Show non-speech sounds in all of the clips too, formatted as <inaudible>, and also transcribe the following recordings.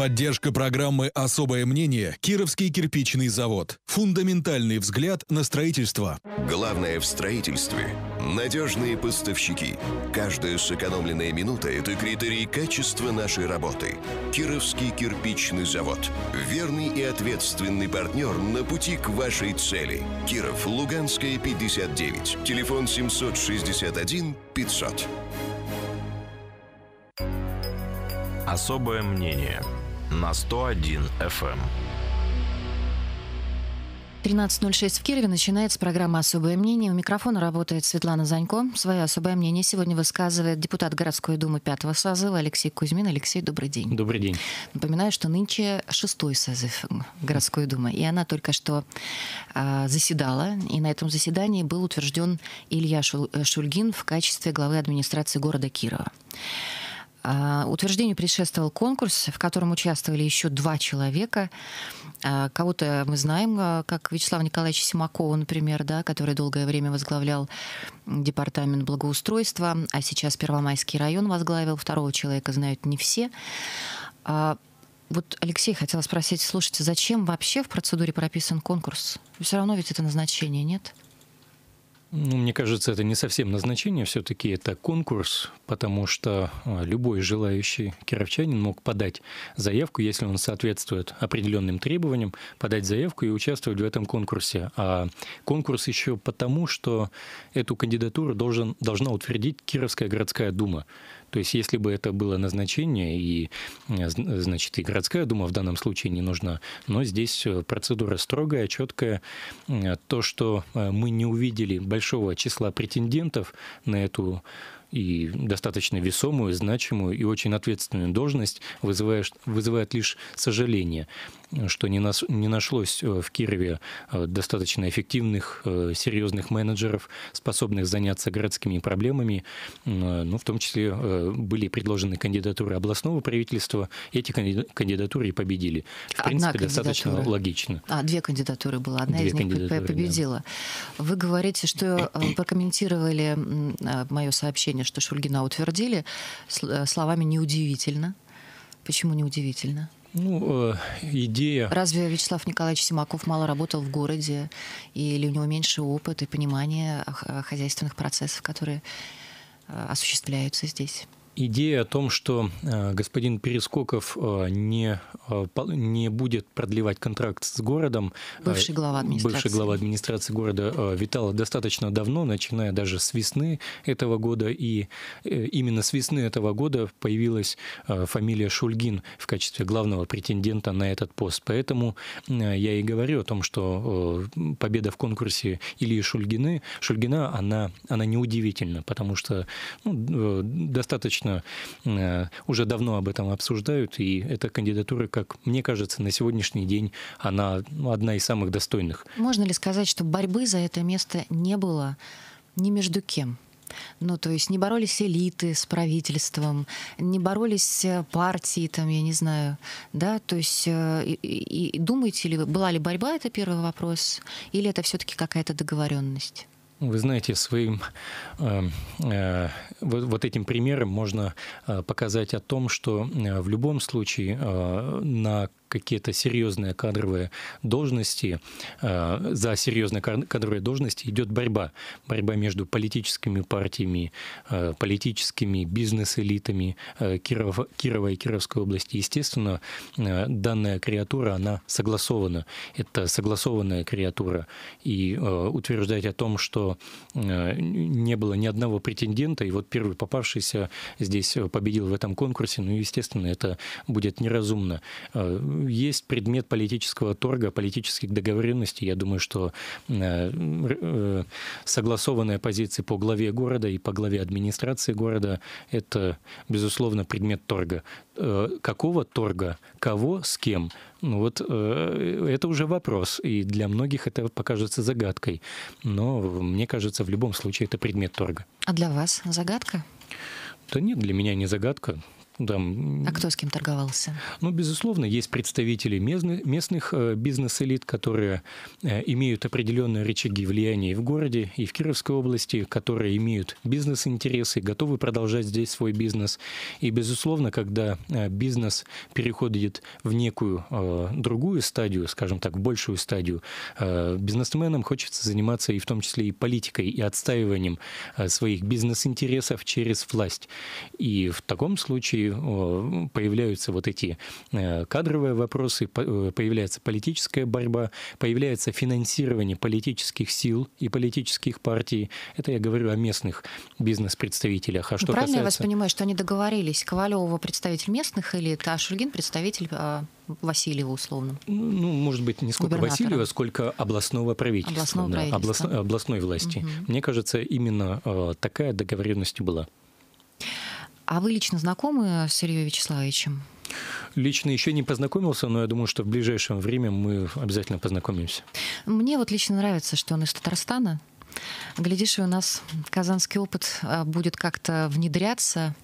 Поддержка программы «Особое мнение» – Кировский кирпичный завод. Фундаментальный взгляд на строительство. Главное в строительстве – надежные поставщики. Каждая сэкономленная минута – это критерий качества нашей работы. Кировский кирпичный завод – верный и ответственный партнер на пути к вашей цели. Киров, Луганская, 59. Телефон 761 500. Особое мнение – на 101 FM. 13.06 в Кирове начинается программа «Особое мнение». У микрофона работает Светлана Занько. Свое особое мнение сегодня высказывает депутат городской думы пятого созыва Алексей Кузьмин. Алексей, добрый день. Добрый день. Напоминаю, что нынче шестой созыв городской думы, и она только что а, заседала, и на этом заседании был утвержден Илья э, Шульгин в качестве главы администрации города Кирова. А, утверждению предшествовал конкурс, в котором участвовали еще два человека. А, кого-то мы знаем, а, как Вячеслав Николаевич Симакова, например, да, который долгое время возглавлял департамент благоустройства, а сейчас Первомайский район возглавил. Второго человека знают не все. Вот, Алексей, хотела спросить, слушайте, зачем вообще в процедуре прописан конкурс? Все равно ведь это назначение, нет? Ну, мне кажется, это не совсем назначение, все-таки это конкурс, потому что а, любой желающий кировчанин мог подать заявку, если он соответствует определенным требованиям, подать заявку и участвовать в этом конкурсе. А конкурс еще потому, что эту кандидатуру должен, должна утвердить Кировская городская дума. То есть если бы это было назначение, и, э, значит, и городская дума в данном случае не нужна, но здесь э, процедура строгая, четкая. Э, то, что мы не увидели большого числа претендентов на эту и достаточно весомую, значимую и очень ответственную должность вызывает, вызывает лишь сожаление что не, нас, не нашлось э, в Кирове э, достаточно эффективных, э, серьезных менеджеров, способных заняться городскими проблемами. Ну, в том числе были предложены кандидатуры областного правительства. Эти кандидатуры победили. В Одна принципе, достаточно логично. А, две кандидатуры было. Одна две из них победила. Да. Вы говорите, что прокомментировали мое сообщение, что Шульгина утвердили, словами «неудивительно». Почему неудивительно? Ну, э, идея... Разве Вячеслав Николаевич Симаков мало работал в городе, или у него меньше опыта и понимания хозяйственных процессов, которые э, осуществляются здесь? идея о том, что э, господин Перескоков э, не, э, не будет продлевать контракт с городом. Бывший глава администрации. Бывший глава администрации города витала достаточно давно, начиная даже с весны этого года. И именно с весны этого года появилась фамилия Шульгин в качестве главного претендента на этот пост. Поэтому я и говорю о том, что победа в конкурсе Ильи Шульгины, Шульгина, она, она неудивительна, потому что ну, достаточно точно э, уже давно об этом обсуждают, и эта кандидатура, как мне кажется, на сегодняшний день она ну, одна из самых достойных. Можно ли сказать, что борьбы за это место не было ни между кем? Ну, то есть не боролись элиты с правительством, не боролись э, партии, там, я не знаю, да, то есть э, и, и думаете ли, была ли борьба, это первый вопрос, или это все-таки какая-то договоренность? Вы знаете, своим эм, э, э, вот, этим примером можно э, показать о том, что э, в любом случае э, на какие-то серьезные кадровые должности, э, за серьезные кадровые должности идет борьба. Борьба между политическими партиями, э, политическими бизнес-элитами э, Кирова, Кирова и Кировской области. Естественно, данная креатура, она согласована. Это согласованная креатура. И утверждать о том, что не было ни одного претендента, и вот первый попавшийся здесь победил в этом конкурсе, ну, естественно, это будет неразумно есть предмет политического торга, политических договоренностей. Я думаю, что э, э, согласованная позиция по главе города и по главе администрации города – это, безусловно, предмет торга. Э, какого торга, кого, с кем – ну вот это уже вопрос, и для многих это покажется загадкой. Но мне кажется, в любом случае это предмет торга. А для вас загадка? Да нет, для меня не загадка. Там, а кто с кем торговался? Ну, безусловно, есть представители местных, местных э, бизнес-элит, которые э, имеют определенные рычаги влияния и в городе, и в Кировской области, которые имеют бизнес-интересы, готовы продолжать здесь свой бизнес. И, безусловно, когда э, бизнес переходит в некую другую стадию, скажем так, в большую стадию, бизнесменам хочется заниматься и в том числе и политикой, и отстаиванием своих бизнес-интересов через власть. И в таком случае появляются вот эти э, кадровые вопросы, э, появляется политическая борьба, появляется финансирование политических сил и политических партий. Это я говорю о местных бизнес-представителях. А что Правильно касается... я вас понимаю, что они договорились? Ковалева представитель местных или Ташульгин представитель а, Васильева условно? Ну, ну, может быть, не сколько Васильева, сколько областного правительства. Областного да, правительства. Област, областной власти. Угу. Мне кажется, именно э, такая договоренность была. А вы лично знакомы с Ильей Вячеславовичем? Лично еще не познакомился, но я думаю, что в ближайшем время мы обязательно познакомимся. Мне вот лично нравится, что он из Татарстана. Глядишь, и у нас казанский опыт а, будет как-то внедряться,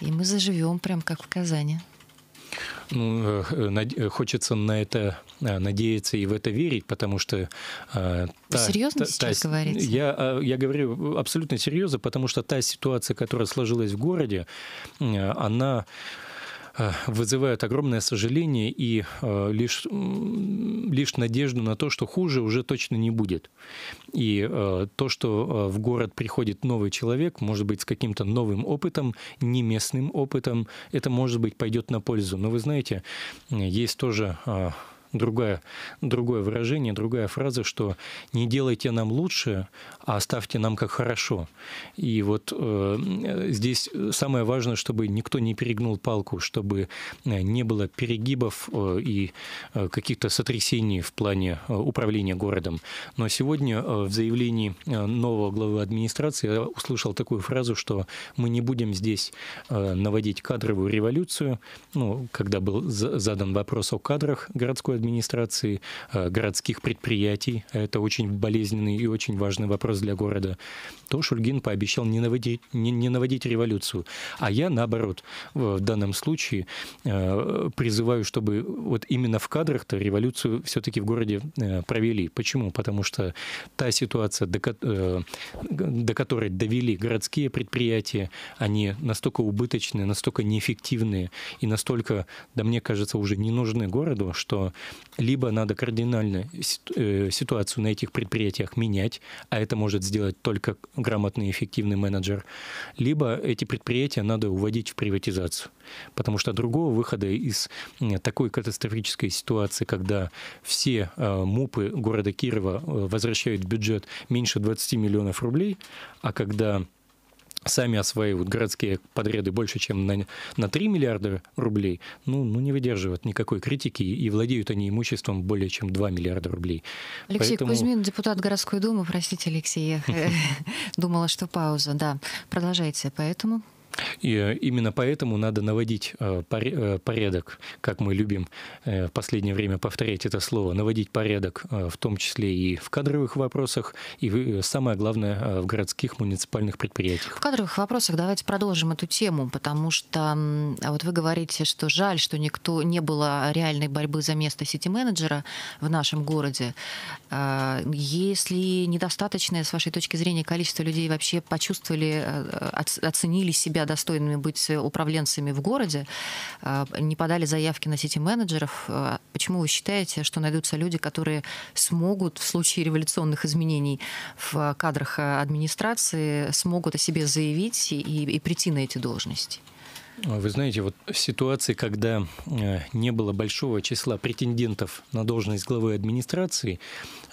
и мы заживем прям как в Казани ну, э, э, хочется на это э, надеяться и в это верить, потому что... Та, серьезно та, сейчас та, говорите? Я, я говорю абсолютно серьезно, потому что та ситуация, которая сложилась в городе, она Э, вызывают огромное сожаление и э, лишь, лишь надежду на то, что хуже уже точно не будет. И э, то, что в город приходит новый человек, может быть, с каким-то новым опытом, не местным опытом, это, может быть, пойдет на пользу. Но вы знаете, есть тоже другая, другое выражение, другая фраза, что не делайте нам лучше, а оставьте нам как хорошо. И вот э, здесь самое важное, чтобы никто не перегнул палку, чтобы э, не было перегибов э, и э, каких-то сотрясений в плане э, управления городом. Но сегодня э, в заявлении э, нового главы администрации я услышал такую фразу, что мы не будем здесь э, наводить кадровую революцию. Ну, когда был задан вопрос о кадрах городской администрации, администрации, э, городских предприятий. Это очень болезненный и очень важный вопрос для города. То Шульгин пообещал не наводить, не, не наводить революцию. А я, наоборот, в данном случае э, призываю, чтобы вот именно в кадрах-то революцию все-таки в городе э, провели. Почему? Потому что та ситуация, до, до которой довели городские предприятия, они настолько убыточные, настолько неэффективные и настолько, да мне кажется, уже не нужны городу, что либо надо кардинально э, ситуацию на этих предприятиях менять, а это может сделать только грамотный эффективный менеджер, либо эти предприятия надо уводить в приватизацию, потому что другого выхода из э, такой катастрофической ситуации, когда все э, МУПы города Кирова возвращают в бюджет меньше 20 миллионов рублей, а когда сами осваивают городские подряды больше, чем на, на 3 миллиарда рублей, ну, ну, не выдерживают никакой критики, и владеют они имуществом более чем 2 миллиарда рублей. Алексей Поэтому... Кузьмин, депутат городской думы, простите, Алексей, я э, <laughs> думала, что пауза, да. Продолжайте, поэтому... И э, именно поэтому надо наводить э, э, порядок, как мы любим в последнее время повторять это слово, наводить порядок в том числе и в кадровых вопросах, и самое главное в городских муниципальных предприятиях. В кадровых вопросах давайте продолжим эту тему, потому что а вот вы говорите, что жаль, что никто не было реальной борьбы за место сити-менеджера в нашем городе. А, Если недостаточное, с вашей точки зрения, количество людей вообще почувствовали, оценили себя достойными быть управленцами в городе, а, не подали заявки на сити-менеджеров. А, почему вы считаете, что найдутся люди, которые смогут в случае революционных изменений в кадрах администрации, смогут о себе заявить и, и прийти на эти должности? А вы знаете, вот в ситуации, когда э, не было большого числа претендентов на должность главы администрации,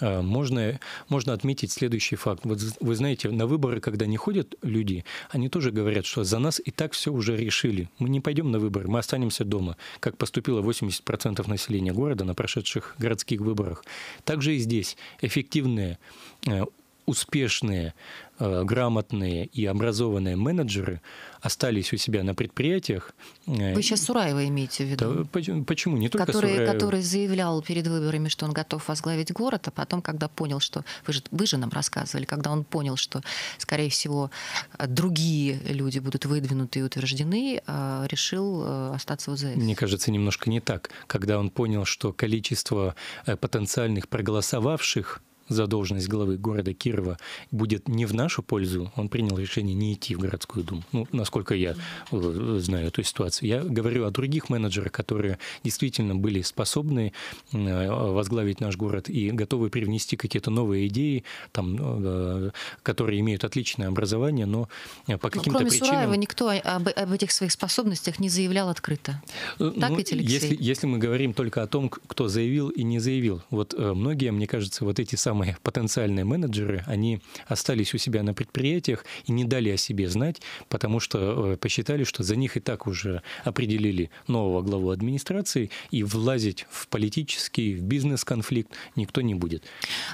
э, можно, можно отметить следующий факт. Вот вы знаете, на выборы, когда не ходят люди, они тоже говорят, что за нас и так все уже решили. Мы не пойдем на выборы, мы останемся дома, как поступило 80% населения города на прошедших городских выборах. Также и здесь эффективное. Э, успешные, э, грамотные и образованные менеджеры остались у себя на предприятиях. Э, вы сейчас Сураева имеете в виду? Да, почему? Не только который, Сураева. Который заявлял перед выборами, что он готов возглавить город, а потом, когда понял, что... Вы же, вы же нам рассказывали, когда он понял, что, скорее всего, э, другие люди будут выдвинуты и утверждены, решил остаться в УЗС. Мне кажется, немножко не так. Когда он понял, что количество потенциальных проголосовавших задолженность главы города Кирова будет не в нашу пользу, он принял решение не идти в городскую думу. Ну, насколько я э, знаю эту ситуацию. Я говорю о других менеджерах, которые действительно были способны э, возглавить наш город и готовы привнести какие-то новые идеи, там, э, которые имеют отличное образование, но по ну, каким-то причинам. кроме причинам... Сураева никто об, об этих своих способностях не заявлял открыто. Так ну, ведь, Алексей? Если, если мы говорим только о том, кто заявил и не заявил. Вот многие, мне кажется, вот эти самые самые потенциальные менеджеры, они остались у себя на предприятиях и не дали о себе знать, потому что э, посчитали, что за них и так уже определили нового главу администрации, и влазить в политический, в бизнес-конфликт никто не будет.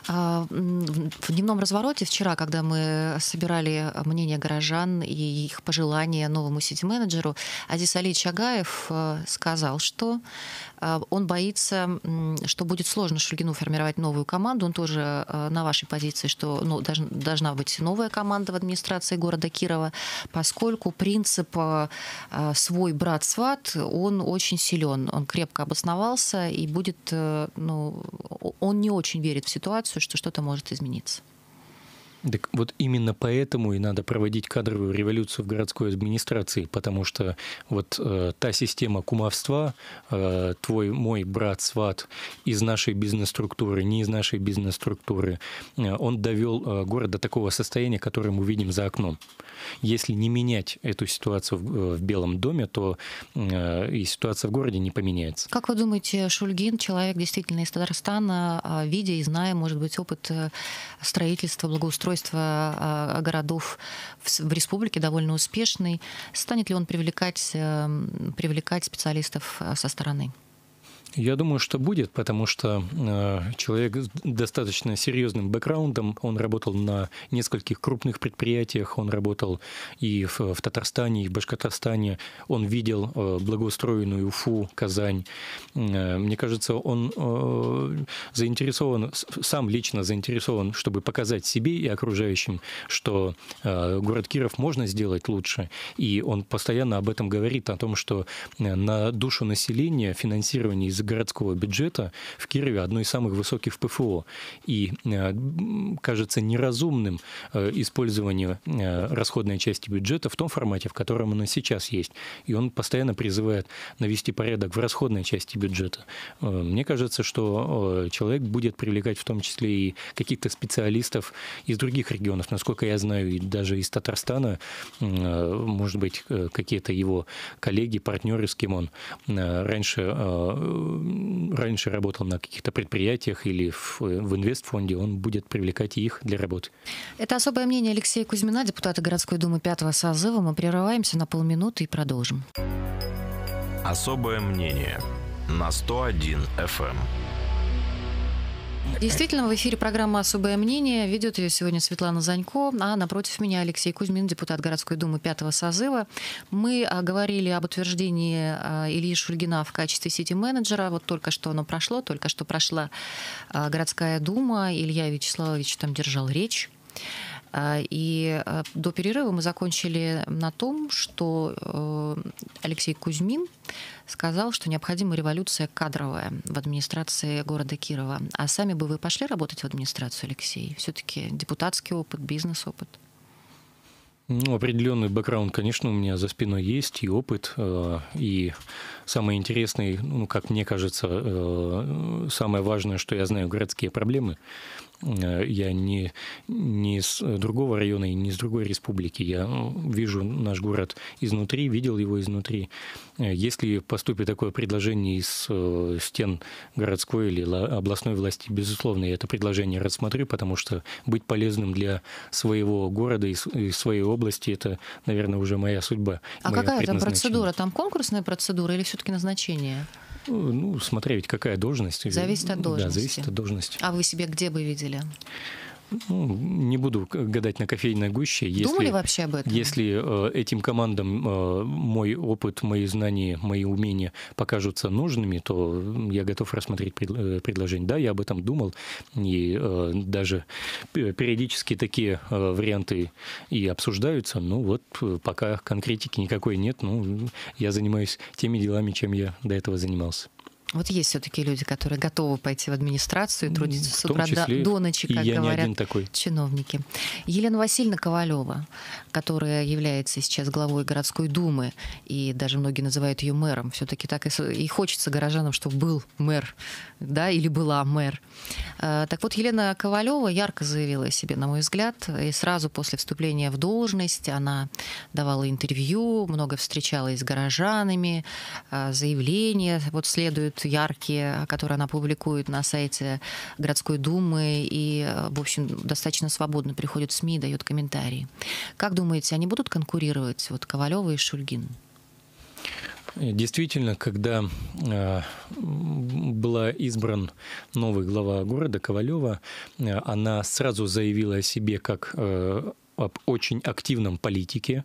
А, в дневном развороте вчера, когда мы собирали мнение горожан и их пожелания новому сити-менеджеру, Азиз Али Чагаев э, сказал, что а, он боится, что будет сложно Шульгину формировать новую команду. Он тоже а, на вашей позиции, что ну, должна быть новая команда в администрации города Кирова, поскольку принцип а, «свой брат-сват», он очень силен, он крепко обосновался и будет, э, ну, он не очень верит в ситуацию, что что-то может измениться. Так вот именно поэтому и надо проводить кадровую революцию в городской администрации, потому что вот э, та система кумовства, э, твой, мой брат, сват из нашей бизнес-структуры, не из нашей бизнес-структуры, э, он довел э, город до такого состояния, которое мы видим за окном. Если не менять эту ситуацию в, э, в Белом доме, то э, и ситуация в городе не поменяется. Как вы думаете, Шульгин, человек действительно из Татарстана, а, видя и зная, может быть, опыт э, строительства, благоустройства, благоустройства а, городов в республике довольно успешный. Станет ли он привлекать, эм, привлекать специалистов а, со стороны? Я думаю, что будет, потому что э, человек с достаточно серьезным бэкграундом, он работал на нескольких крупных предприятиях, он работал и в, в Татарстане, и в Башкортостане, он видел э, благоустроенную Уфу, Казань. Э, мне кажется, он э, заинтересован, сам лично заинтересован, чтобы показать себе и окружающим, что э, город Киров можно сделать лучше, и он постоянно об этом говорит, о том, что э, на душу населения финансирование из из городского бюджета в Кирове одно из самых высоких в ПФО. И э, кажется неразумным э, использование э, расходной части бюджета в том формате, в котором она сейчас есть. И он постоянно призывает навести порядок в расходной части бюджета. Мне кажется, что человек будет привлекать в том числе и каких-то специалистов из других регионов. Насколько я знаю, и даже из Татарстана, может быть, какие-то его коллеги, партнеры, с кем он раньше раньше работал на каких-то предприятиях или в, в инвестфонде, он будет привлекать их для работы. Это особое мнение Алексея Кузьмина, депутата городской думы пятого созыва. Мы прерываемся на полминуты и продолжим. Особое мнение на 101 FM. Действительно, в эфире программа «Особое мнение». Ведет ее сегодня Светлана Занько, а напротив меня Алексей Кузьмин, депутат городской думы пятого созыва. Мы а, говорили об утверждении а, Ильи Шульгина в качестве сити-менеджера. Вот только что оно прошло, только что прошла а, городская дума. Илья Вячеславович там держал речь. А, и а, до перерыва мы закончили на том, что э, Алексей Кузьмин сказал, что необходима революция кадровая в администрации города Кирова. А сами бы вы пошли работать в администрацию, Алексей? Все-таки депутатский опыт, бизнес-опыт? Ну, определенный бэкграунд, конечно, у меня за спиной есть, и опыт, э, и самое интересное, ну, как мне кажется, э, самое важное, что я знаю городские проблемы, Э, я не, не с другого района и не с другой республики. Я вижу наш город изнутри, видел его изнутри. Э, если поступит такое предложение из э, стен городской или областной власти, безусловно, я это предложение рассмотрю, потому что быть полезным для своего города и своей области – это, наверное, уже моя судьба. А какая там процедура? Там конкурсная процедура или все-таки назначение? Э, ну, смотря ведь какая должность. Зависит от должности. Да, зависит от должности. А вы себе где бы видели? Ну, не буду гадать на кофейной гуще. Если, Думали вообще об этом? Если э, этим командам э, мой опыт, мои знания, мои умения покажутся нужными, то я готов рассмотреть э, предложение. Да, я об этом думал, и даже периодически такие варианты и обсуждаются. Ну вот пока конкретики никакой нет, ну я занимаюсь теми делами, чем я до этого занимался. Вот есть все-таки люди, которые готовы пойти в администрацию и трудиться с утра числе, до, до ночи, как говорят такой. чиновники. Елена Васильевна Ковалева, которая является сейчас главой городской думы, и даже многие называют ее мэром, все-таки так и, и хочется горожанам, чтобы был мэр, да, или была мэр. А, так вот, Елена Ковалева ярко заявила о себе, на мой взгляд, и сразу после вступления в должность она давала интервью, много встречалась с горожанами, а, заявления вот следует яркие, которые она публикует на сайте городской думы и, в общем, достаточно свободно приходит в СМИ и дает комментарии. Как думаете, они будут конкурировать, вот Ковалева и Шульгин? Действительно, когда э, была избран новый глава города Ковалева, э, она сразу заявила о себе как э, об очень активном политике.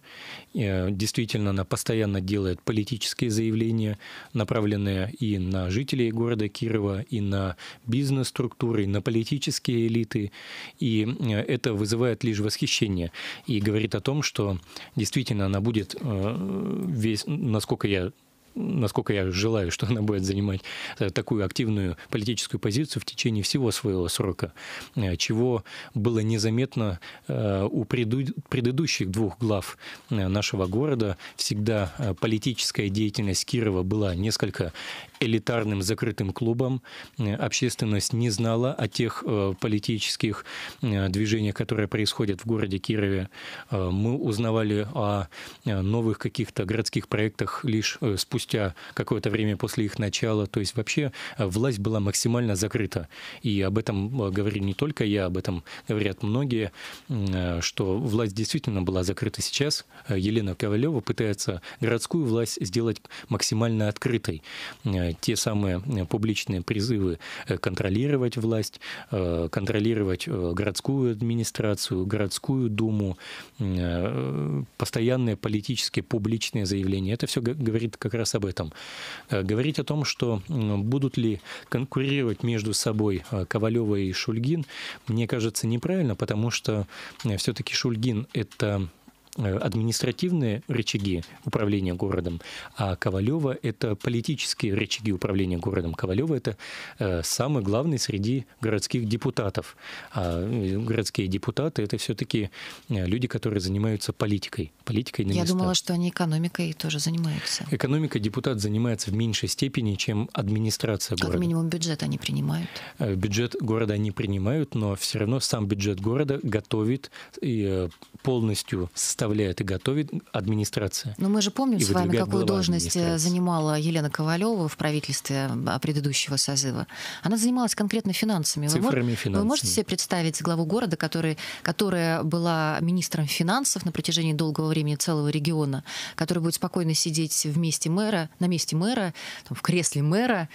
Э, действительно, она постоянно делает политические заявления, направленные и на жителей города Кирова, и на бизнес-структуры, и на политические элиты. И э, это вызывает лишь восхищение и говорит о том, что действительно она будет э, весь, насколько я насколько я желаю, <laughs> что она будет занимать э, такую активную политическую позицию в течение всего своего срока, э, чего было незаметно э, у предыдущих двух глав нашего города. Всегда политическая деятельность Кирова была несколько элитарным закрытым клубом. Э, общественность не знала о тех э, политических э, движениях, которые происходят в городе Кирове. Мы узнавали о новых каких-то городских проектах лишь спустя какое-то время после их начала. То есть вообще власть была максимально закрыта. И об этом говорил не только я, об этом говорят многие, что власть действительно была закрыта сейчас. Елена Ковалева пытается городскую власть сделать максимально открытой те самые э, публичные призывы э, контролировать власть, э, контролировать городскую администрацию, городскую думу, постоянные политические публичные заявления. Это все говорит как раз об этом. Говорить о том, что будут ли конкурировать между собой Ковалева и Шульгин, мне кажется, неправильно, потому что все-таки Шульгин — это Э, административные рычаги управления городом, а Ковалева — это политические рычаги управления городом. Ковалева — это э, самый главный среди городских депутатов. А э, городские депутаты — это все-таки люди, которые занимаются политикой. политикой на Я местах. думала, что они экономикой тоже занимаются. Экономикой депутат занимается в меньшей степени, чем администрация города. Как минимум бюджет они принимают. Бюджет города они принимают, но все равно сам бюджет города готовит и полностью составляет составляет и готовит администрация. Но мы же помним с вами, какую должность э, занимала Елена Ковалева в правительстве а, предыдущего созыва. Она занималась конкретно финансами. Цифрами вы, финансами. Вы можете себе представить главу города, который, которая была министром финансов на протяжении долгого времени целого региона, который будет спокойно сидеть вместе мэра, на месте мэра, там, в кресле мэра,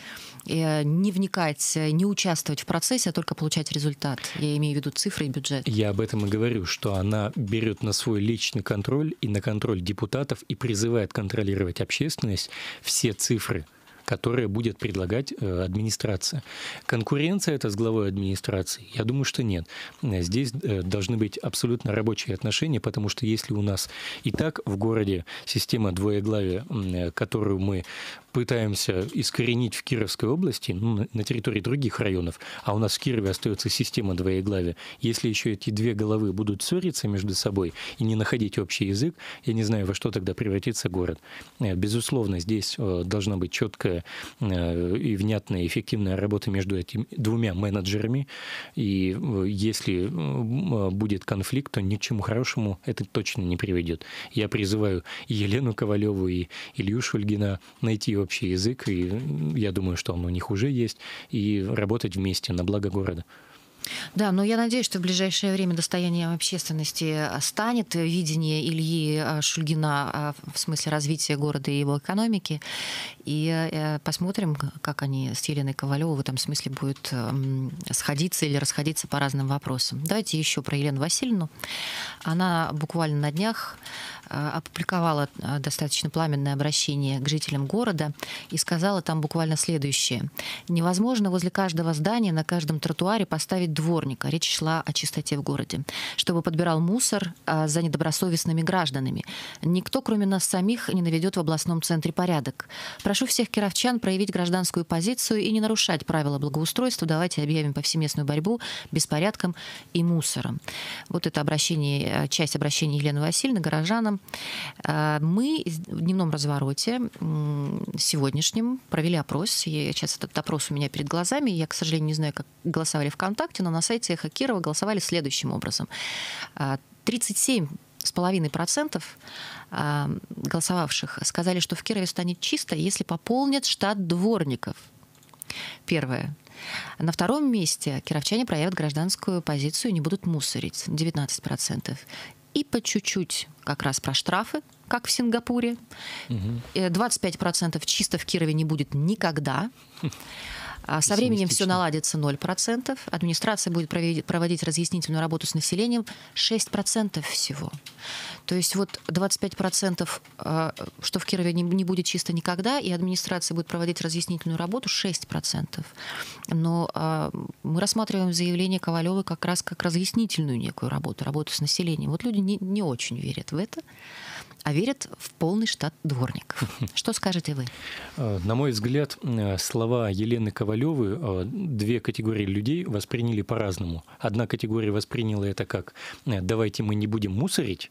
э, не вникать, не участвовать в процессе, а только получать результат. Я имею в виду цифры и бюджет. Я об этом и говорю, что она берет на свой личный общественный контроль и на контроль депутатов и призывает контролировать общественность все цифры – которые будет предлагать э, администрация. Конкуренция это с главой администрации? Я думаю, что нет. Здесь э, должны быть абсолютно рабочие отношения, потому что если у нас и так в городе система двоеглавия, э, которую мы пытаемся искоренить в Кировской области, ну, на территории других районов, а у нас в Кирове остается система двоеглавия. Если еще эти две головы будут ссориться между собой и не находить общий язык, я не знаю, во что тогда превратится город. Безусловно, здесь должна быть четкая Э, и внятная, эффективная работа между этими двумя менеджерами. И э, если э, будет конфликт, то ни к чему хорошему это точно не приведет. Я призываю Елену Ковалеву и Илью Шульгина найти общий язык, и я думаю, что он у них уже есть, и работать вместе на благо города. Да, но я надеюсь, что в ближайшее время достоянием общественности э, станет э, видение Ильи э, Шульгина в смысле развития города и его экономики. И посмотрим, как они с Еленой Ковалевой в этом смысле будут эм, сходиться или расходиться по разным вопросам. Давайте еще про Елену Васильевну. Она буквально на днях опубликовала достаточно пламенное обращение к жителям города и сказала там буквально следующее. «Невозможно возле каждого здания на каждом тротуаре поставить назначить дворника. Речь шла о чистоте в городе, чтобы подбирал мусор а, за недобросовестными гражданами. Никто, кроме нас самих, не наведет в областном центре порядок. Прошу всех кировчан проявить гражданскую позицию и не нарушать правила благоустройства. Давайте объявим повсеместную борьбу беспорядком и мусором. Вот это обращение, э, часть обращения Елены Васильевны горожанам. А, мы в дневном развороте сегодняшнем провели опрос. Я, сейчас этот опрос у меня перед глазами. Я, к сожалению, не знаю, как голосовали ВКонтакте, Мишустина на сайте «Эхо Кирова» голосовали следующим образом. 37,5% а, а, голосовавших сказали, что в Кирове станет чисто, если пополнят штат дворников. Первое. На втором месте кировчане проявят гражданскую позицию и не будут мусорить. 19%. И по чуть-чуть как раз про штрафы, как в Сингапуре. 25% э, чисто в Кирове не будет никогда. <laughs> А со временем все наладится 0%. Администрация будет проводить разъяснительную работу с населением 6% всего. То есть вот 25%, а, что в Кирове не будет чисто никогда, и администрация будет проводить разъяснительную работу 6%. Но а, мы рассматриваем заявление Ковалевой как раз как разъяснительную некую работу, работу с населением. Вот люди не, не очень верят в это а верят в полный штат дворник. <laughs> Что скажете вы? Э, на мой взгляд, э, слова Елены Ковалевы э, две категории людей восприняли по-разному. Одна категория восприняла это как «давайте мы не будем мусорить»,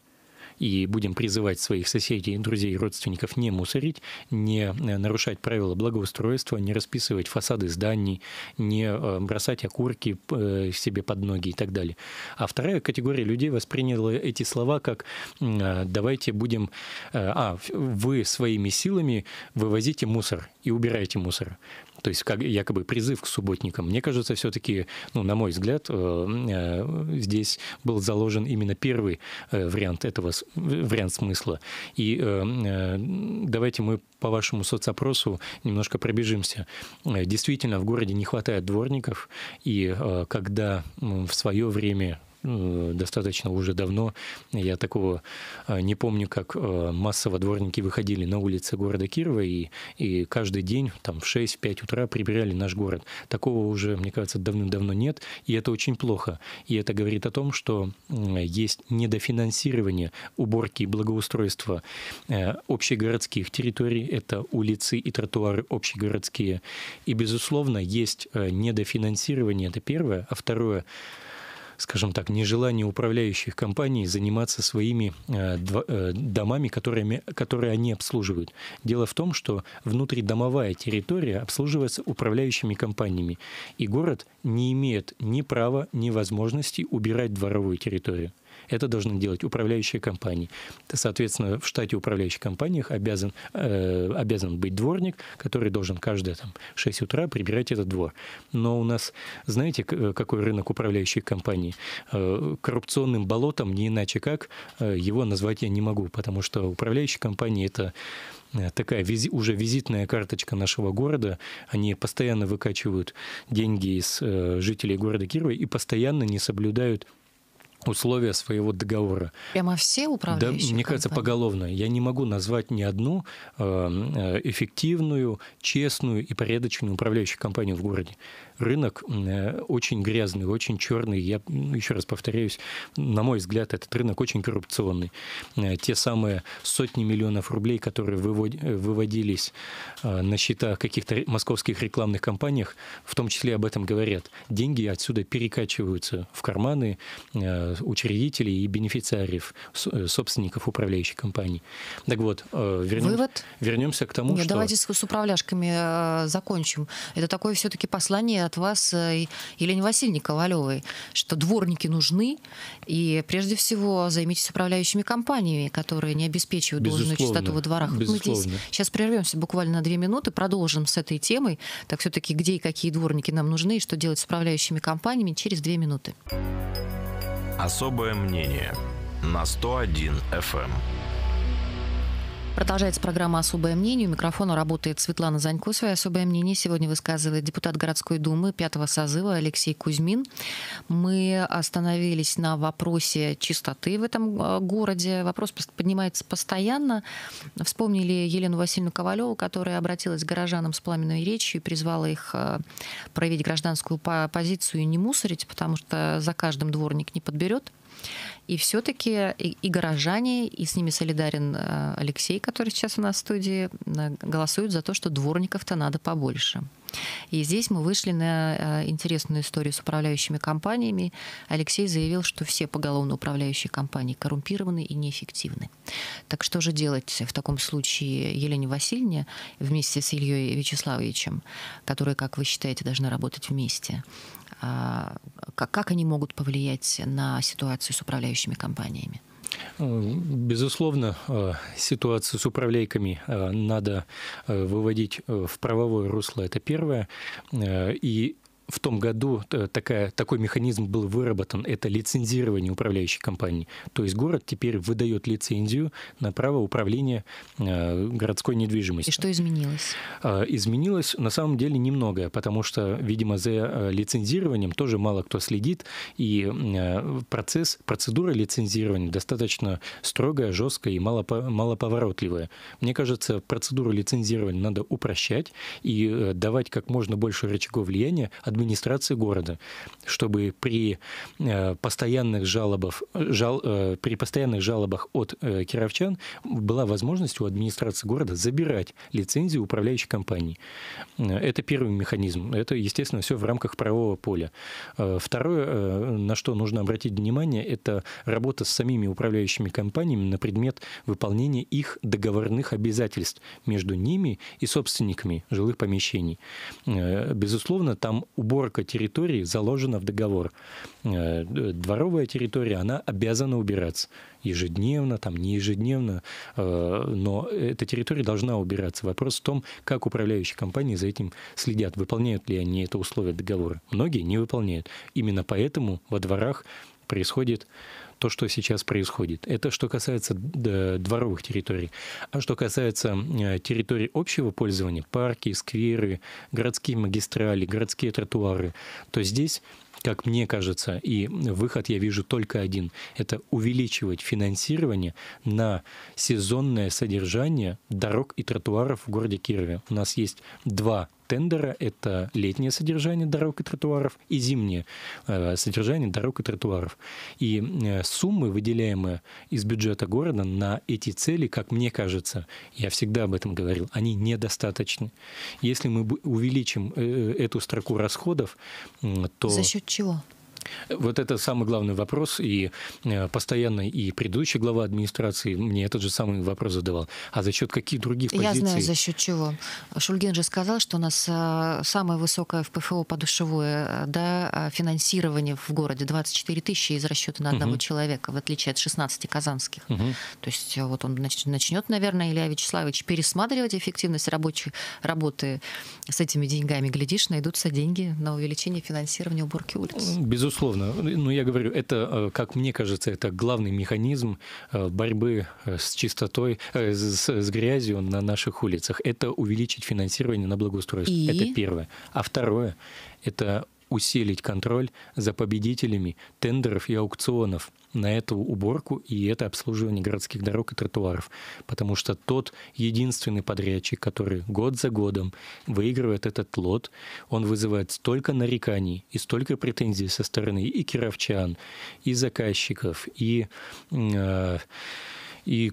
и будем призывать своих соседей, друзей, родственников не мусорить, не э, нарушать правила благоустройства, не расписывать фасады зданий, не э, бросать окурки э, себе под ноги и так далее. А вторая категория людей восприняла эти слова как «давайте будем...» А, вы своими силами вывозите мусор и убираете мусор то есть как якобы призыв к субботникам. Мне кажется, все-таки, ну, на мой взгляд, э, э, здесь был заложен именно первый э, вариант этого, вариант смысла. И давайте мы по вашему соцопросу немножко пробежимся. Действительно, в городе не хватает дворников, и когда в свое время Э, достаточно уже давно. Я такого э, не помню, как э, массово дворники выходили на улицы города Кирова и, и каждый день там в 6-5 утра прибирали наш город. Такого уже, мне кажется, давным-давно нет, и это очень плохо. И это говорит о том, что есть недофинансирование уборки и благоустройства общегородских территорий. Это улицы и тротуары общегородские. И, безусловно, есть недофинансирование, это первое. А второе, скажем так, нежелание управляющих компаний заниматься своими э, э, домами, которыми, которые они обслуживают. Дело в том, что внутридомовая территория обслуживается управляющими компаниями, и город не имеет ни права, ни возможности убирать дворовую территорию. Это должны делать управляющие компании. Соответственно, в штате управляющих компаниях обязан, э, обязан быть дворник, который должен каждое там, 6 утра прибирать этот двор. Но у нас, знаете, э, какой рынок управляющих компаний? Э, коррупционным болотом, не иначе как, э, его назвать я не могу, потому что управляющие компании – это э, такая визи, уже визитная карточка нашего города. Они постоянно выкачивают деньги из э, жителей города Кирова и постоянно не соблюдают условия своего договора. Прямо все управляющие? Да, мне кажется, поголовно. Я не могу назвать ни одну э, э, эффективную, честную и порядочную управляющую компанию в городе рынок э, очень грязный, очень черный. Я ну, еще раз повторяюсь, на мой взгляд, этот рынок очень коррупционный. Э, те самые сотни миллионов рублей, которые выводились э, на счета каких-то московских рекламных компаниях, в том числе об этом говорят. Деньги отсюда перекачиваются в карманы учредителей и бенефициариев, собственников управляющей компании. Так вот, вернем, Вывод? вернемся к тому, Нет, что... Давайте с, с управляшками закончим. Это такое все-таки послание от вас э, Елене Васильевне Ковалевой, что дворники нужны, и прежде всего займитесь управляющими компаниями, которые не обеспечивают Безусловно. должную чистоту во дворах. Безусловно. Мы здесь сейчас прервемся буквально на две минуты, продолжим с этой темой. Так все-таки где и какие дворники нам нужны, и что делать с управляющими компаниями через две минуты. Особое мнение на 101 FM. Продолжается программа «Особое мнение». У микрофона работает Светлана Занько. Свое особое мнение сегодня высказывает депутат городской думы пятого созыва Алексей Кузьмин. Мы остановились на вопросе чистоты в этом э, городе. Вопрос поднимается постоянно. Вспомнили Елену Васильевну Ковалеву, которая обратилась к горожанам с пламенной речью и призвала их э, проявить гражданскую позицию и не мусорить, потому что за каждым дворник не подберет. И все-таки и, и горожане, и с ними солидарен э, Алексей, который сейчас у нас в студии, голосуют за то, что дворников-то надо побольше. И здесь мы вышли на э, интересную историю с управляющими компаниями. Алексей заявил, что все поголовно управляющие компании коррумпированы и неэффективны. Так что же делать в таком случае Елене Васильевне вместе с Ильей Вячеславовичем, которые, как вы считаете, должны работать вместе? как, как они могут повлиять на ситуацию с управляющими компаниями? Э, безусловно, э, ситуацию с управлейками э, надо выводить в правовое русло, это первое. И в том году э, такая, такой механизм был выработан, это лицензирование управляющей компании. То есть город теперь выдает лицензию на право управления э, городской недвижимостью. И что изменилось? Э, изменилось на самом деле немного, потому что, видимо, за лицензированием тоже мало кто следит, и процесс, процедура лицензирования достаточно строгая, жесткая и малоповоротливая. Мне кажется, процедуру лицензирования надо упрощать и давать как можно больше рычагов влияния администрации города, чтобы при э, постоянных жалобах, жал, э, при постоянных жалобах от э, кировчан была возможность у администрации города забирать лицензию управляющей компании. Это первый механизм. Это, естественно, все в рамках правового поля. Второе, на что нужно обратить внимание, это работа с самими управляющими компаниями на предмет выполнения их договорных обязательств между ними и собственниками жилых помещений. Безусловно, там у уборка территории заложена в договор. Э, дворовая территория, она обязана убираться ежедневно, там не ежедневно, э, но эта территория должна убираться. Вопрос в том, как управляющие компании за этим следят, выполняют ли они это условие договора. Многие не выполняют. Именно поэтому во дворах происходит то, что сейчас происходит. Это что касается дворовых территорий. А что касается э, территорий общего пользования, парки, скверы, городские магистрали, городские тротуары, то здесь как мне кажется, и выход я вижу только один. Это увеличивать финансирование на сезонное содержание дорог и тротуаров в городе Кирове. У нас есть два тендера — это летнее содержание дорог и тротуаров и зимнее э, содержание дорог и тротуаров. И э, суммы, выделяемые из бюджета города на эти цели, как мне кажется, я всегда об этом говорил, они недостаточны. Если мы увеличим э, эту строку расходов, то... За счет чего? Вот это самый главный вопрос, и э, постоянно и предыдущий глава администрации мне этот же самый вопрос задавал. А за счет каких других позиций? Я знаю, за счет чего. Шульгин же сказал, что у нас э, самое высокое в ПФО подушевое да, а, финансирование в городе, 24 тысячи из расчета на одного угу. человека, в отличие от 16 казанских. Угу. То есть э, вот он начнет, наверное, Илья Вячеславович пересматривать эффективность рабочей работы с этими деньгами. Глядишь, найдутся деньги на увеличение финансирования уборки улиц. Безусловно безусловно. ну я говорю, это, э, как мне кажется, это главный механизм э, борьбы э, с чистотой, с, с грязью на наших улицах. Это увеличить финансирование на благоустройство. И? Это первое. А второе, это усилить контроль за победителями тендеров и аукционов на эту уборку и это обслуживание городских дорог и тротуаров. Потому что тот единственный подрядчик, который год за годом выигрывает этот лот, он вызывает столько нареканий и столько претензий со стороны и кировчан, и заказчиков, и... Э, и э,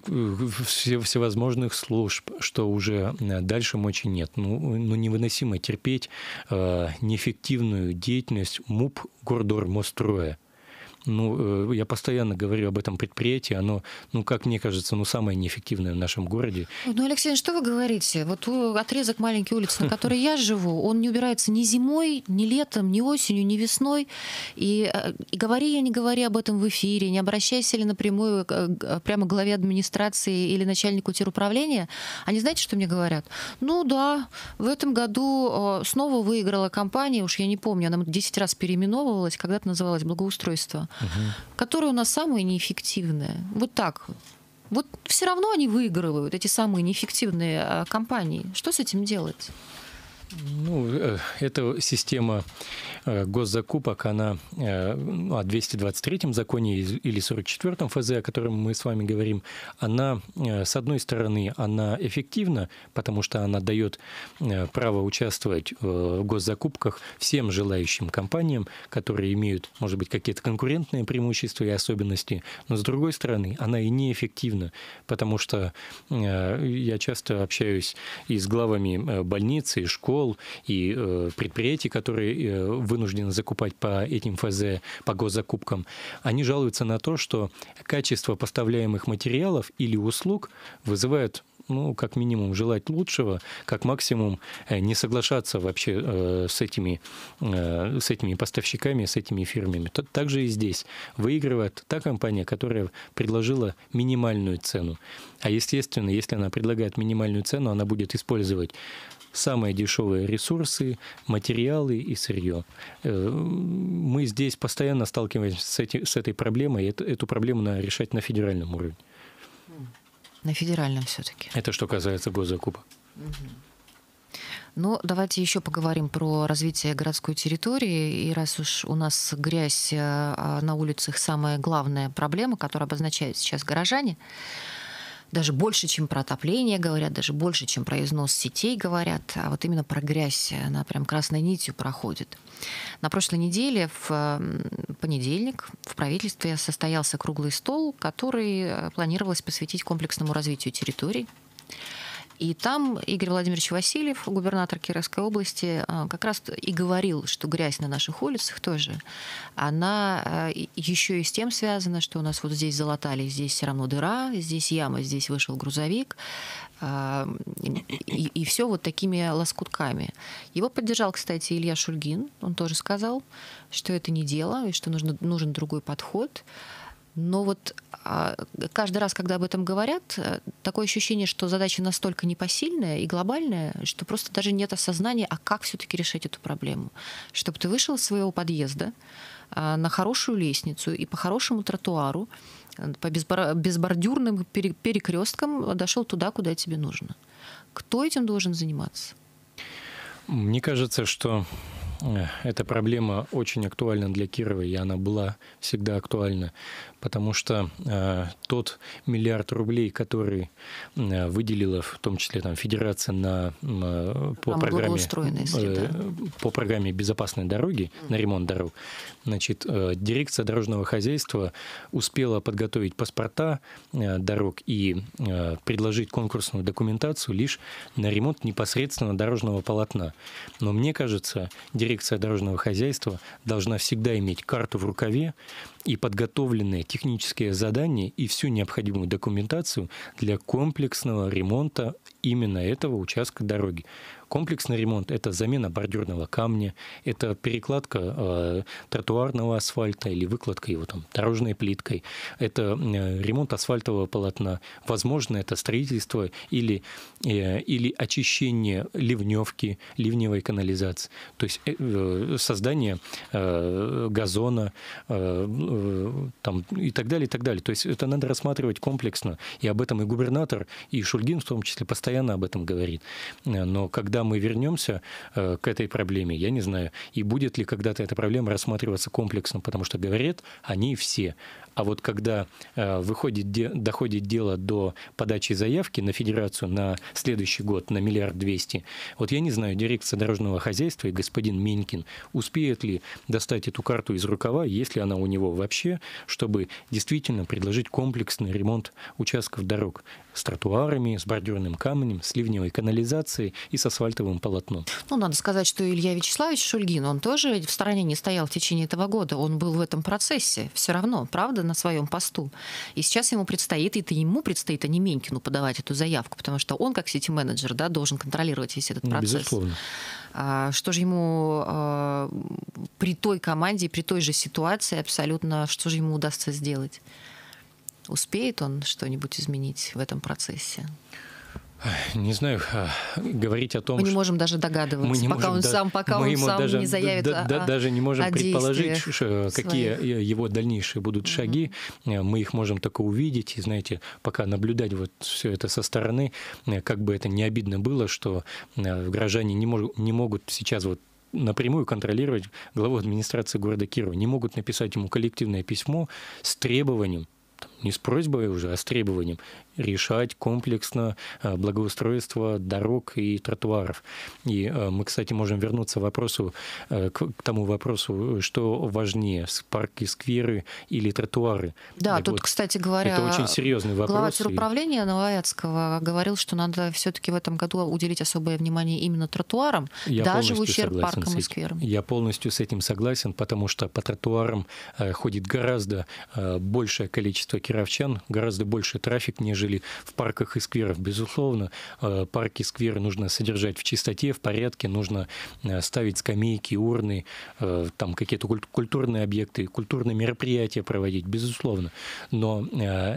всевозможных служб, что уже э, дальше мочи нет. Ну, ну невыносимо терпеть э, неэффективную деятельность МУП Гордор Мостроя ну, э, я постоянно говорю об этом предприятии, оно, ну, как мне кажется, ну, самое неэффективное в нашем городе. Ну, Алексей, что вы говорите? Вот э, отрезок маленькой улицы, на которой я живу, он не убирается ни зимой, ни летом, ни осенью, ни весной. И, э, и говори я не говори об этом в эфире, не обращайся ли напрямую прямо к главе администрации или начальнику теруправления, они знаете, что мне говорят? Ну да, в этом году снова выиграла компания, уж я не помню, она 10 раз переименовывалась, когда-то называлась «Благоустройство» угу. которые у нас самые неэффективные. Вот так вот. Вот все равно они выигрывают, эти самые неэффективные а, компании. Что с этим делать? Ну, э, эта система э, госзакупок, она э, ну, о 223 м законе или 44 м ФЗ, о котором мы с вами говорим, она, с одной стороны, она эффективна, потому что она дает право участвовать в госзакупках всем желающим компаниям, которые имеют, может быть, какие-то конкурентные преимущества и особенности. Но, с другой стороны, она и неэффективна, потому что я часто общаюсь и с главами больницы, и школ, школ и э, предприятий, которые э, вынуждены закупать по этим ФЗ, по госзакупкам, они жалуются на то, что качество поставляемых материалов или услуг вызывает ну, как минимум, желать лучшего, как максимум э, не соглашаться вообще э, с этими, э, с этими поставщиками, с этими фирмами. Также и здесь выигрывает та компания, которая предложила минимальную цену. А естественно, если она предлагает минимальную цену, она будет использовать самые дешевые ресурсы, материалы и сырье. Э, мы здесь постоянно сталкиваемся с, эти, с этой проблемой, и эту проблему надо решать на федеральном уровне. На федеральном все-таки. Это что касается госзакупа? Ну, давайте еще поговорим про развитие городской территории. И раз уж у нас грязь э, а на улицах самая главная проблема, которую обозначают сейчас горожане, даже больше, чем про отопление говорят, даже больше, чем про износ сетей говорят, а вот именно про грязь, она прям красной нитью проходит. На прошлой неделе, в понедельник, в правительстве состоялся круглый стол, который э, планировалось посвятить комплексному развитию территорий. И там Игорь Владимирович Васильев, губернатор Кировской области, э, как раз и говорил, что грязь на наших улицах тоже, она э, еще и с тем связана, что у нас вот здесь залатали, здесь все равно дыра, здесь яма, здесь вышел грузовик, э, и, и все вот такими лоскутками. Его поддержал, кстати, Илья Шульгин, он тоже сказал, что это не дело, и что нужно, нужен другой подход. Но вот а, каждый раз, когда об этом говорят, э, такое ощущение, что задача настолько непосильная и глобальная, что просто даже нет осознания, а как все-таки решить эту проблему. Чтобы ты вышел из своего подъезда а, на хорошую лестницу и по хорошему тротуару, э, по безбордюрным перекресткам дошел туда, куда тебе нужно. Кто этим должен заниматься? Мне кажется, что Э, эта проблема очень актуальна для Кирова, и она была всегда актуальна, потому что э, тот миллиард рублей, который э, выделила в том числе там федерация на э, по там программе э, по программе безопасной дороги mm. на ремонт дорог, значит, э, дирекция дорожного хозяйства успела подготовить паспорта э, дорог и э, предложить конкурсную документацию лишь на ремонт непосредственно дорожного полотна. Но мне кажется, дирекция дирекция дорожного хозяйства должна всегда иметь карту в рукаве и подготовленные технические задания и всю необходимую документацию для комплексного ремонта именно этого участка дороги. Комплексный ремонт – это замена бордюрного камня, это перекладка э, тротуарного асфальта или выкладка его там дорожной плиткой, это э, ремонт асфальтового полотна, возможно, это строительство или, э, или очищение ливневки, ливневой канализации, то есть э, э, создание э, газона э, э, там, и так далее, и так далее. То есть это надо рассматривать комплексно, и об этом и губернатор, и Шульгин в том числе постоянно об этом говорит. Э, но когда когда мы вернемся э, к этой проблеме, я не знаю, и будет ли когда-то эта проблема рассматриваться комплексно, потому что говорят они все. А вот когда э, выходит, де, доходит дело до подачи заявки на федерацию на следующий год на миллиард двести, вот я не знаю, дирекция дорожного хозяйства и господин Минкин успеет ли достать эту карту из рукава, если она у него вообще, чтобы действительно предложить комплексный ремонт участков дорог с тротуарами, с бордюрным камнем, с ливневой канализацией и с асфальтовым полотном. Ну, надо сказать, что Илья Вячеславович Шульгин, он тоже в стороне не стоял в течение этого года. Он был в этом процессе все равно, правда, на своем посту. И сейчас ему предстоит, и это ему предстоит, а не Менькину подавать эту заявку, потому что он, как сити-менеджер, да, должен контролировать весь этот ну, процесс. Безусловно. А, что же ему а, при той команде, при той же ситуации абсолютно, что же ему удастся сделать? Успеет он что-нибудь изменить в этом процессе? Не знаю, а, говорить о том, мы не можем даже догадываться, мы не пока можем, он да, сам, пока мы он сам даже, не заявит, да, да, о, даже не можем о предположить, э, своих. какие его дальнейшие будут угу. шаги. Э, мы их можем только увидеть и, знаете, пока наблюдать вот все это со стороны, э, как бы это не обидно было, что граждане не, мож, не могут сейчас вот напрямую контролировать главу администрации города Кирова, не могут написать ему коллективное письмо с требованием не с просьбой уже, а с требованием решать комплексно а, благоустройство дорог и тротуаров. И а, мы, кстати, можем вернуться к вопросу, а, к тому вопросу, что важнее, парки, скверы или тротуары. Да, так тут, вот, кстати говоря, это очень серьезный вопрос. Глава управления Новояцкого говорил, что надо все-таки в этом году уделить особое внимание именно тротуарам, Я даже в ущерб паркам и скверам. Я полностью с этим согласен, потому что по тротуарам ходит гораздо большее количество кировчан гораздо больше трафик, нежели в парках и скверах. Безусловно, э, парки и скверы нужно содержать в чистоте, в порядке, нужно э, ставить скамейки, урны, э, там какие-то культурные объекты, культурные мероприятия проводить, безусловно. Но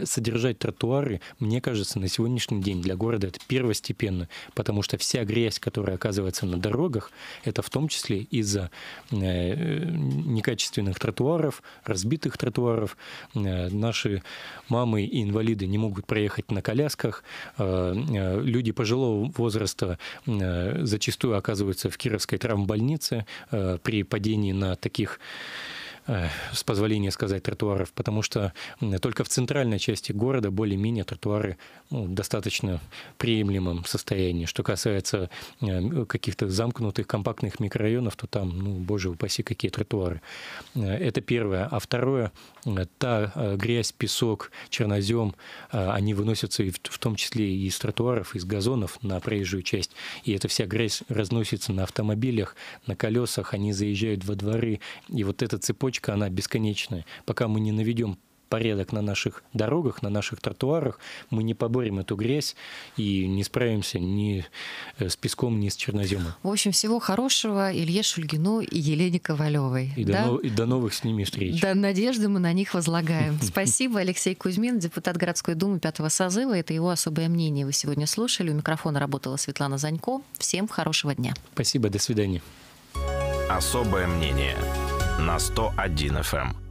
содержать тротуары, мне кажется, на сегодняшний день для города это первостепенно, потому что вся грязь, которая оказывается на дорогах, это в том числе из-за некачественных тротуаров, разбитых тротуаров. Наши мамы и инвалиды не могут проехать на колясках, э, э, люди пожилого возраста э, зачастую оказываются в Кировской травмбольнице при падении на таких Э, с позволения сказать, тротуаров, потому что только в центральной части города более-менее тротуары ну, достаточно приемлемом состоянии. Что касается э, каких-то замкнутых компактных микрорайонов, то там, ну, боже упаси, какие тротуары. Э, это первое. А второе, та грязь, песок, чернозем, они выносятся и в, в том числе и из тротуаров, из газонов на проезжую часть. И эта вся грязь разносится на автомобилях, на колесах, они заезжают во дворы. И вот эта цепочка цепочка, она бесконечная. Пока мы не наведем порядок на наших дорогах, на наших тротуарах, мы не поборем эту грязь и не справимся ни э, с песком, ни с черноземом. В общем, всего хорошего Илье Шульгину и Елене Ковалевой. И, да? до, и до новых с ними встреч. Да, надежды мы на них возлагаем. <laughs> Спасибо, Алексей Кузьмин, депутат городской думы пятого созыва. Это его особое мнение вы сегодня слушали. У микрофона работала Светлана Занько. Всем хорошего дня. Спасибо, до свидания. Особое мнение на 101 FM.